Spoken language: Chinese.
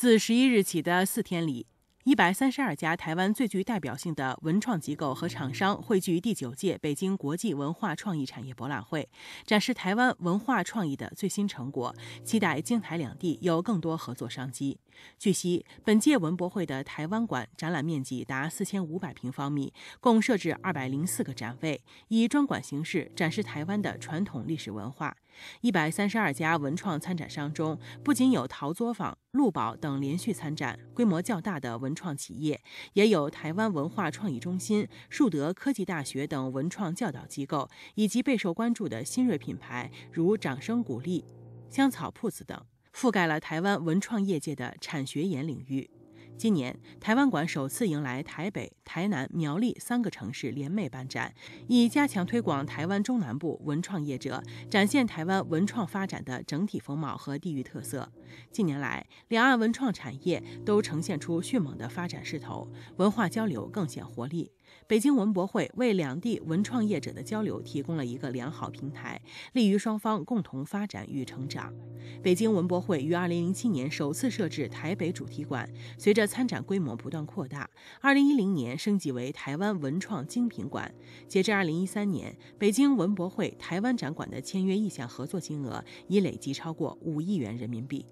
自十一日起的四天里。一百三十二家台湾最具代表性的文创机构和厂商汇聚第九届北京国际文化创意产业博览会，展示台湾文化创意的最新成果，期待京台两地有更多合作商机。据悉，本届文博会的台湾馆展览面积达四千五百平方米，共设置二百零四个展位，以专馆形式展示台湾的传统历史文化。一百三十二家文创参展商中，不仅有陶作坊、鹿宝等连续参展规模较大的文。创企业，也有台湾文化创意中心、树德科技大学等文创教导机构，以及备受关注的新锐品牌，如掌声鼓励、香草铺子等，覆盖了台湾文创业界的产学研领域。今年，台湾馆首次迎来台北、台南、苗栗三个城市联袂办展，以加强推广台湾中南部文创业者，展现台湾文创发展的整体风貌和地域特色。近年来，两岸文创产业都呈现出迅猛的发展势头，文化交流更显活力。北京文博会为两地文创业者的交流提供了一个良好平台，利于双方共同发展与成长。北京文博会于二零零七年首次设置台北主题馆，随着参展规模不断扩大，二零一零年升级为台湾文创精品馆。截至二零一三年，北京文博会台湾展馆的签约意向合作金额已累计超过五亿元人民币。